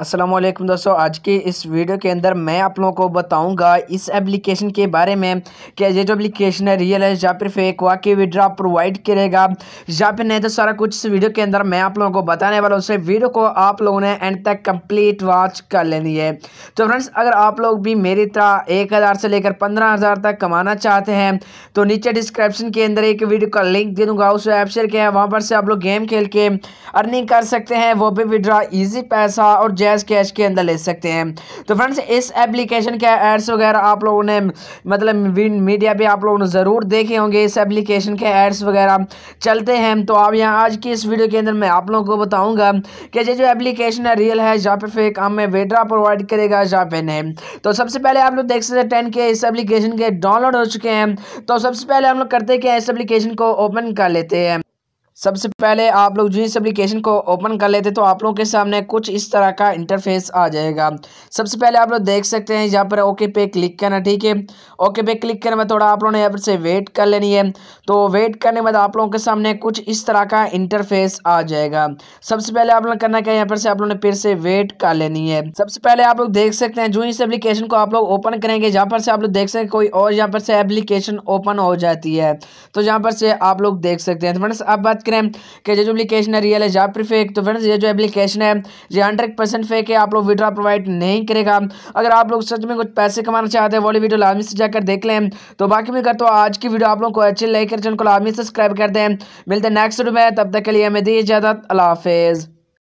अस्सलाम वालेकुम दोस्तों आज के इस वीडियो के अंदर मैं आप लोगों को बताऊंगा इस एप्लीकेशन के बारे में कि ये जो एप्लीकेशन है रियल है या फिर फेक कि विड्रा प्रोवाइड करेगा या फिर नहीं तो सारा कुछ इस वीडियो के अंदर मैं आप लोगों को बताने वाला हूँ उससे वीडियो को आप लोगों ने एंड तक कंप्लीट वॉच कर लेनी है तो फ्रेंड्स अगर आप लोग भी मेरी तरह एक हज़ार से लेकर पंद्रह हज़ार तक कमाना चाहते हैं तो नीचे डिस्क्रिप्शन के अंदर एक वीडियो का लिंक दे दूँगा उस वेबसाइट के है वहाँ पर से आप लोग गेम खेल के अर्निंग कर सकते हैं वो भी विड्रा ईजी पैसा और कैश कैश के अंदर ले सकते हैं तो फ्रेंड्स इस एप्लीकेशन के एड्स वगैरह आप लोगों ने मतलब मीडिया पे आप लोगों ने ज़रूर देखे होंगे इस एप्लीकेशन के एड्स वगैरह चलते हैं तो आप यहाँ आज की इस वीडियो के अंदर मैं आप लोगों को बताऊँगा कि ये जो एप्लीकेशन है रियल है या पे फेक हमें वेड्रा प्रोवाइड करेगा या पे नहीं तो सबसे पहले आप लोग देख सकते हैं टेन के इस एप्लीकेशन के डाउनलोड हो चुके हैं तो सबसे पहले हम लोग करते कि इस एप्लीकेशन को ओपन कर लेते हैं सबसे पहले आप लोग जो इस एप्लीकेशन को ओपन कर लेते तो आप लोगों के सामने कुछ इस तरह का इंटरफेस आ जाएगा सबसे पहले आप लोग देख सकते हैं यहाँ पर ओके पे क्लिक करना ठीक है ओके पे क्लिक करने में थोड़ा आप लोगों ने यहाँ पर से वेट कर लेनी है तो वेट करने में बाद आप लोगों के सामने कुछ इस तरह का इंटरफेस आ जाएगा सबसे पहले आप लोग करना क्या यहाँ पर से आप लोगों ने फिर से वेट कर लेनी है सबसे पहले आप लोग देख सकते हैं जो इस एप्लीकेशन को आप लोग ओपन करेंगे जहाँ पर से आप लोग देख सकते हैं कोई और यहाँ पर से एप्लीकेशन ओपन हो जाती है तो यहाँ पर से आप लोग देख सकते हैं फ्रेंड्स तो अब बात करें कि तो ये जो एप्लीकेशन है रियल है या फिर फेक तो फ्रेंड्स ये जो एप्लीकेशन है ये हंड्रेड परसेंट फेक है आप लोग विड्रॉ प्रोवाइड नहीं करेगा अगर आप लोग सच में कुछ पैसे कमाना चाहते हैं वाली वीडियो लाजमी से जाकर देख लें तो बाकी मैं करता हूँ आज की वीडियो आप लोग को अच्छी लाइक कर चैनल को लाजमी सब्सक्राइब कर दें मिलते हैं नेक्स्ट वीडियो में तब तक के लिए हमें दी इजाज़त अल्लाह हाफिज़